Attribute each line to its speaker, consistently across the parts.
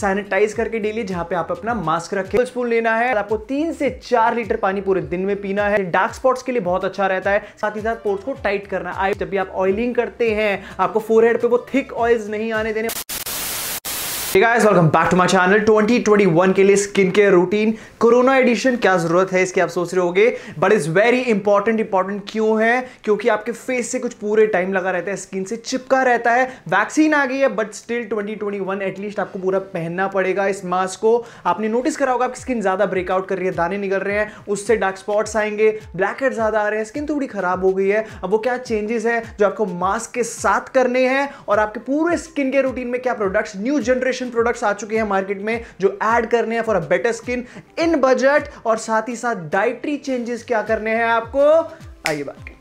Speaker 1: sanitise करके daily जहाँ पे आप अपना मास्क रखें स्पून लेना है आपको तीन से चार लीटर पानी पूरे दिन में पीना है डार्क स्पॉट्स के लिए बहुत अच्छा रहता है साथ ही साथ पोर्ट्स को टाइट करना है जब भी आप ऑयलिंग करते हैं आपको फोरहेड पे वो थिक ऑयल्स नहीं आने देने guys welcome back to my channel 2021 के लिए skin care routine corona edition क्या जरूरत है इसकी आप सोच रहे होंगे but is very important important क्यों है क्योंकि आपके फेस से कुछ पूरे टाइम लगा रहता है स्किन से चिपका रहता है वैक्सीन आ गई है बट स्टिल 2021 एटलीस्ट आपको पूरा पहनना पड़ेगा इस मास्क को आपने नोटिस करा होगा आपकी स्किन ज्यादा ब्रेकआउट कर रही है दाने निकल रहे हैं उससे डार्क स्पॉट्स आएंगे ब्लैक हेड ज्यादा आ रहे हैं स्किन थोड़ी खराब हो गई है अब वो क्या चेंजेस है जो आपको मास्क के साथ करने हैं और आपके पूरे स्किन केयर रूटीन में क्या products new generation sunscreen products आ चुके हैं मार्केट में जो ऐड करने हैं for a better skin in budget और साथ ही साथ डाइटरी चेंजेस क्या करने हैं आपको आइए बात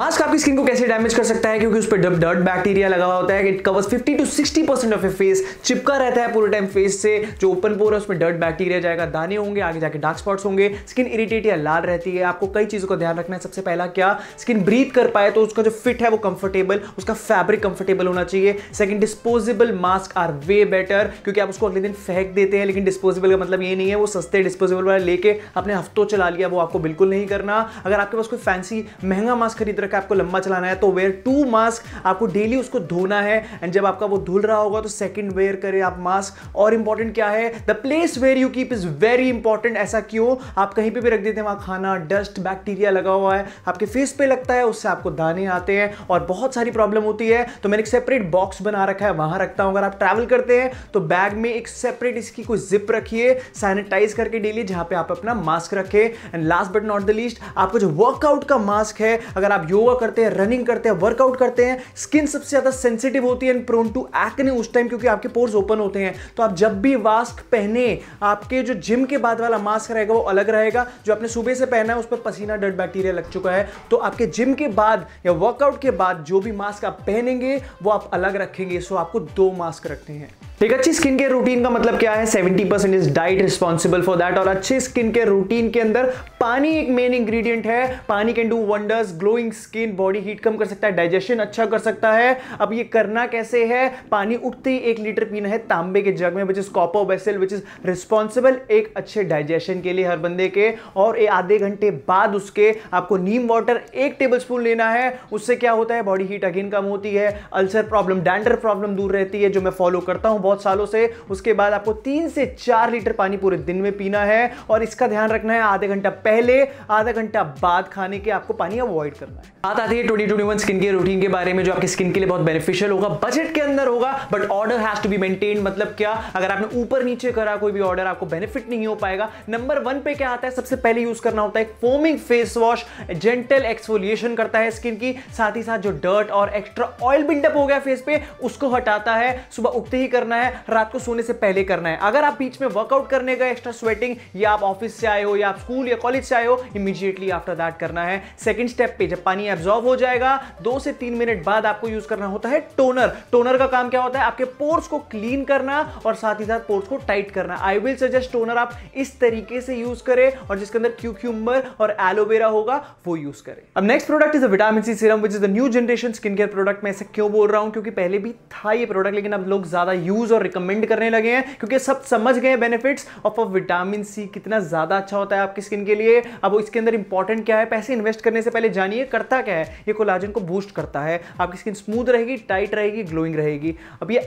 Speaker 1: मास्क आपकी स्किन को कैसे डैमेज कर सकता है क्योंकि उस पर डर्ट बैक्टीरिया लगा हुआ होता है it covers 50 to 60 percent of a face चिपका रहता है पूरे टाइम फेस से जो ओपन पोर है उसमें डर्ट बैक्टीरिया जाएगा दाने होंगे आगे जाके डार्क स्पॉट्स होंगे स्किन इरिटेट या लाल रहती है आपको कई चीज़ों का ध्यान रखना है सबसे पहला क्या स्किन ब्रीथ कर पाए तो उसका जो फिट है वो कंफर्टेबल उसका फैब्रिक कंफर्टेबल होना चाहिए second disposable mask are way better क्योंकि आप उसको अगले दिन फेंक देते हैं लेकिन डिस्पोजेबल का मतलब ये नहीं है वो सस्ते डिस्पोजेबल वाला लेके आपने हफ्तों चला लिया वो आपको बिल्कुल नहीं करना अगर आपके पास कोई फैंसी महंगा मास्क खरीद रहे रखा है आपको लंबा चलाना है तो वेयर टू मास्क आपको डेली उसको धोना है एंड जब आपका वो धुल रहा होगा तो सेकंड वेयर करें आप मास्क और इंपॉर्टेंट क्या है the place where you keep is very important ऐसा क्यों आप कहीं पर भी रख देते हैं वहाँ खाना डस्ट बैक्टीरिया लगा हुआ है आपके फेस पे लगता है उससे आपको दाने आते हैं और बहुत सारी प्रॉब्लम होती है तो मैंने एक सेपरेट बॉक्स बना रखा है वहाँ रखता हूँ अगर आप ट्रैवल करते हैं तो बैग में एक सेपरेट इसकी कोई जिप रखिए सैनिटाइज करके डेली जहां पे आप अपना मास्क रखें and last but not the least आपका जो वर्कआउट का मास्क है अगर आप योग योगा करते हैं रनिंग करते हैं वर्कआउट करते हैं स्किन सबसे ज़्यादा सेंसिटिव होती है प्रोन टू एक्ने उस टाइम क्योंकि आपके पोर्स ओपन होते हैं तो आप जब भी मास्क पहने आपके जो जिम के बाद वाला मास्क रहेगा वो अलग रहेगा जो आपने सुबह से पहना है उस पर पसीना डट बैक्टीरिया लग चुका है तो आपके जिम के बाद या वर्कआउट के बाद जो भी मास्क आप पहनेंगे वो आप अलग रखेंगे सो आपको दो मास्क रखने हैं एक अच्छी स्किन केयर रूटीन का मतलब क्या है 70% percent is diet responsible for that और अच्छे स्किन केयर रूटीन के अंदर पानी एक मेन इंग्रेडिएंट है पानी can do wonders glowing skin body heat कम कर सकता है डाइजेशन अच्छा कर सकता है अब ये करना कैसे है पानी उठते ही एक लीटर पीना है तांबे के जग में which is copper vessel which is responsible एक अच्छे डाइजेशन के लिए हर बंदे के और ये आधे घंटे बाद उसके आपको नीम वाटर एक टेबल स्पून लेना है उससे क्या होता है बॉडी हीट अगेन कम होती है अल्सर प्रॉब्लम डेंडर प्रॉब्लम दूर रहती है जो मैं फॉलो करता हूँ बहुत सालों से उसके बाद आपको तीन से चार लीटर पानी पूरे दिन में पीना है और इसका ध्यान रखना है आधे घंटा पहले आधा घंटा बाद खाने के आपको पानी अवॉइड करना है बात आती है twenty twenty one skin care routine के बारे में जो आपकी स्किन के लिए बहुत बेनिफिशियल होगा बजट के अंदर होगा but order has to be maintain मतलब क्या अगर आपने ऊपर नीचे करा कोई भी ऑर्डर आपको बेनिफिट नहीं हो पाएगा नंबर वन पे क्या आता है सबसे पहले यूज करना होता है foaming face wash gentle exfoliation करता है स्किन की साथ ही साथ जो डर्ट और एक्स्ट्रा ऑयल बिल्डअप हो गया फेस पे उसको हटाता है सुबह उठते ही करना करना है रात को सोने से पहले करना है अगर आप बीच में वर्कआउट करने गए एक्स्ट्रा स्वेटिंग या आप ऑफिस से आए हो या आप स्कूल या कॉलेज से आए हो इमीडिएटली आफ्टर दैट करना है सेकेंड स्टेप पे जब पानी एब्जॉर्व हो जाएगा दो से तीन मिनट बाद आपको यूज करना होता है टोनर टोनर का काम क्या होता है आपके पोर्स को क्लीन करना और साथ ही साथ पोर्स को टाइट करना आई विल सजेस्ट टोनर आप इस तरीके से यूज करें और जिसके अंदर क्यूक्यूम्बर और एलोवेरा होगा वो यूज करें अब next product is a vitamin C serum which is the new generation skin care product मैं ऐसे क्यों बोल रहा हूं क्योंकि पहले भी था ये प्रोडक्ट लेकिन अब लोग ज्यादा यूज यूज और रिकमेंड करने लगे हैं क्योंकि सब समझ गए benefits of of vitamin C कितना ज़्यादा अच्छा होता है आपकी स्किन के लिए अब इसके अंदर इंपॉर्टेंट क्या है पैसे इन्वेस्ट करने से पहले जानिए करता क्या है ये कोलाजन को बूस्ट करता है आपकी स्किन स्मूथ रहेगी टाइट रहेगी ग्लोइंग रहेगी अब ये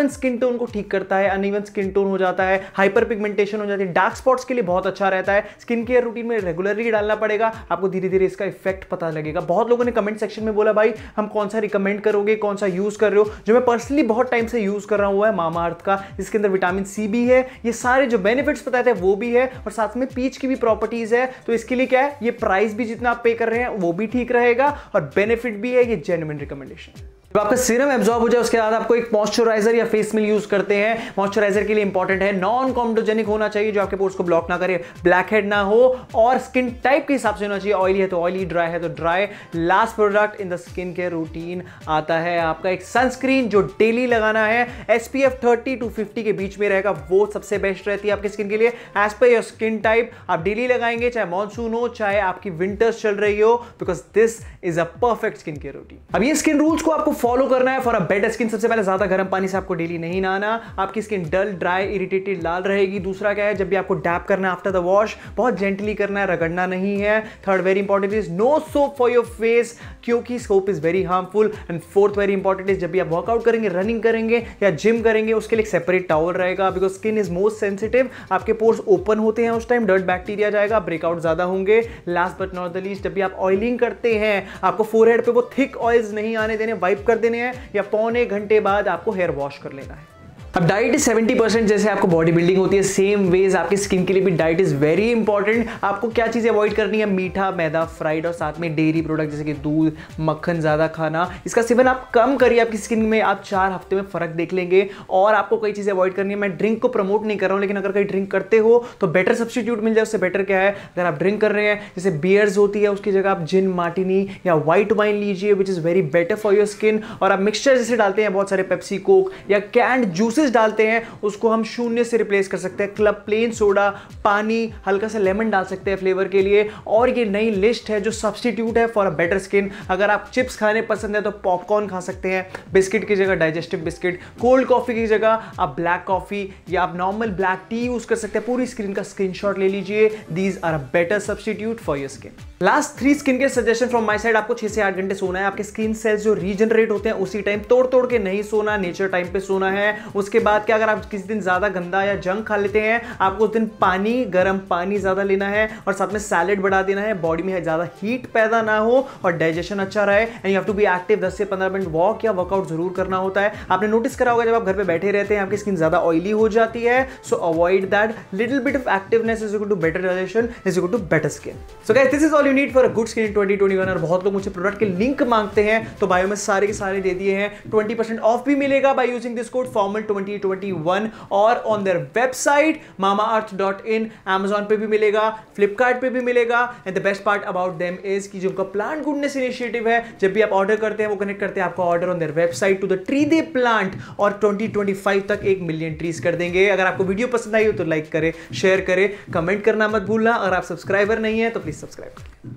Speaker 1: अन स्किन टोन को ठीक करता है अन स्किन टोन हो जाता है हाइपर पिगमेंटेशन हो जाती है डार्क स्पॉट्स के लिए बहुत अच्छा रहता है स्किन केयर रूटीन में रेगुलरली डालना पड़ेगा आपको धीरे धीरे इसका इफेक्ट पता लगेगा बहुत लोगों ने कमेंट सेक्शन में बोला भाई हम कौन सा रिकमेंड करोगे कौन सा यूज़ कर रहे हो जो मैं पर्सनली बहुत टाइम से यूज़ कर रहा हुआ है मामा का जिसके अंदर विटामिन सी भी है ये सारे जो बेनिफिट्स बताए थे वो भी है और साथ में पीच की भी प्रॉपर्टीज है तो इसके लिए क्या है ये प्राइस भी जितना आप पे कर रहे हैं वो भी ठीक रहेगा और बेनिफिट भी है ये जेन्युन रिकमेंडेशन जब आपका सीरम एब्जॉर्ब हो जाए उसके बाद आपको एक मॉइस्चराइजर या फेस मिल यूज करते हैं मॉइस्चराइजर के लिए इंपॉर्टेंट है नॉन कॉम्डोजेनिक होना चाहिए जो आपके पोर्स को ब्लॉक ना करे ब्लैक हेड ना हो और स्किन टाइप के हिसाब से होना चाहिए ऑयली है तो ऑयली ड्राई है तो dry last product in the skin care routine आता है आपका एक सनस्क्रीन जो डेली लगाना है S P F thirty to fifty के बीच में रहेगा वो सबसे बेस्ट रहती है आपकी स्किन के लिए as per your skin type आप डेली लगाएंगे चाहे मानसून हो चाहे आपकी विंटर्स चल रही हो because this is a perfect skin care routine अब ये स्किन रूल्स को आपको फॉलो करना है फॉर अ बेटर स्किन सबसे पहले ज़्यादा गर्म पानी से आपको डेली नहीं नहाना आपकी स्किन डल ड्राई इरिटेटेड लाल रहेगी दूसरा क्या है जब भी आपको डैप करना है आफ्टर द वॉश बहुत जेंटली करना है रगड़ना नहीं है third very important is no soap for your face क्योंकि soap is very harmful and fourth very important is जब भी आप वर्कआउट करेंगे रनिंग करेंगे या जिम करेंगे उसके लिए सेपरेट टावल रहेगा because skin is most sensitive आपके पोर्स ओपन होते हैं उस टाइम डर्ट बैक्टीरिया जाएगा ब्रेकआउट ज़्यादा होंगे last but not the least जब भी आप ऑयलिंग करते हैं आपको फोर पे वो थिक ऑयल्स नहीं आने देने वाइप कर देने हैं या पौने घंटे बाद आपको हेयर वॉश कर लेना है अब डाइट इज 70 परसेंट जैसे आपको बॉडी बिल्डिंग होती है सेम वेज आपकी स्किन के लिए भी डाइट इज वेरी इंपॉर्टेंट आपको क्या चीज़ें अवॉइड करनी है मीठा मैदा फ्राइड और साथ में डेयरी प्रोडक्ट जैसे कि दूध मक्खन ज़्यादा खाना इसका सेवन आप कम करिए आपकी स्किन में आप चार हफ्ते में फर्क देख लेंगे और आपको कई चीज़ें अवॉइड करनी है मैं ड्रिंक को प्रमोट नहीं कर रहा हूँ लेकिन अगर कहीं ड्रिंक करते हो तो बेटर सब्सटीट्यूट मिल जाए उससे बेटर क्या है अगर आप ड्रिंक कर रहे हैं जैसे बियर्स होती है उसकी जगह आप जिन मार्टिनी या व्हाइट वाइन लीजिए which is very better for your skin और आप मिक्सचर जैसे डालते हैं बहुत सारे पेप्सी कोक या कैंड जूसेज स्पाइसेस डालते हैं उसको हम शून्य से रिप्लेस कर सकते हैं क्लब प्लेन सोडा पानी हल्का सा लेमन डाल सकते हैं फ्लेवर के लिए और ये नई लिस्ट है जो सब्सटीट्यूट है फॉर अ बेटर स्किन अगर आप चिप्स खाने पसंद है तो पॉपकॉर्न खा सकते हैं बिस्किट की जगह डाइजेस्टिव बिस्किट कोल्ड कॉफ़ी की जगह आप ब्लैक कॉफ़ी या आप नॉर्मल ब्लैक टी यूज़ कर सकते हैं पूरी स्क्रीन का स्क्रीन ले लीजिए these are a better substitute for your skin last three skin के सजेशन फ्रॉम माई साइड आपको छह से आठ घंटे सोना है आपके स्किन सेल्स जो रीजनरेट होते हैं उसी टाइम तोड़ तोड़ के नहीं सोना नेचर टाइम पे सोना है उसके उसके बाद क्या अगर आप किसी दिन ज़्यादा गंदा या जंक खा लेते हैं आपको उस दिन पानी गर्म पानी ज़्यादा लेना है और साथ में सैलेड बढ़ा देना है बॉडी में ज़्यादा हीट पैदा ना हो और डाइजेशन अच्छा रहे and you have to be active दस से पंद्रह मिनट वॉक या वर्कआउट जरूर करना होता है आपने नोटिस करा होगा जब आप घर पर बैठे रहते हैं आपकी स्किन ज़्यादा ऑयली हो जाती है so avoid that little bit of activeness is to better digestion is equal to better skin so guys this is all you need for a good skin twenty twenty one और बहुत लोग मुझे product के link मांगते हैं तो bio में सारे के सारे दे दिए हैं ट्वेंटी परसेंट ऑफ भी मिलेगा by using this code formal twenty 2021 और on their website Mama Earth dot in Amazon पर भी मिलेगा फ्लिपकार्ट पे भी मिलेगा and the best part about them is कि जो उनका प्लांट गुडनेस इनिशिएटिव है जब भी आप ऑर्डर करते हैं वो कनेक्ट करते हैं आपका order on their website to the tree they plant और 2025 तक एक मिलियन ट्रीज कर देंगे अगर आपको वीडियो पसंद आई हो तो लाइक करें शेयर करें कमेंट करना मत भूलना अगर आप सब्सक्राइबर नहीं है तो प्लीज सब्सक्राइब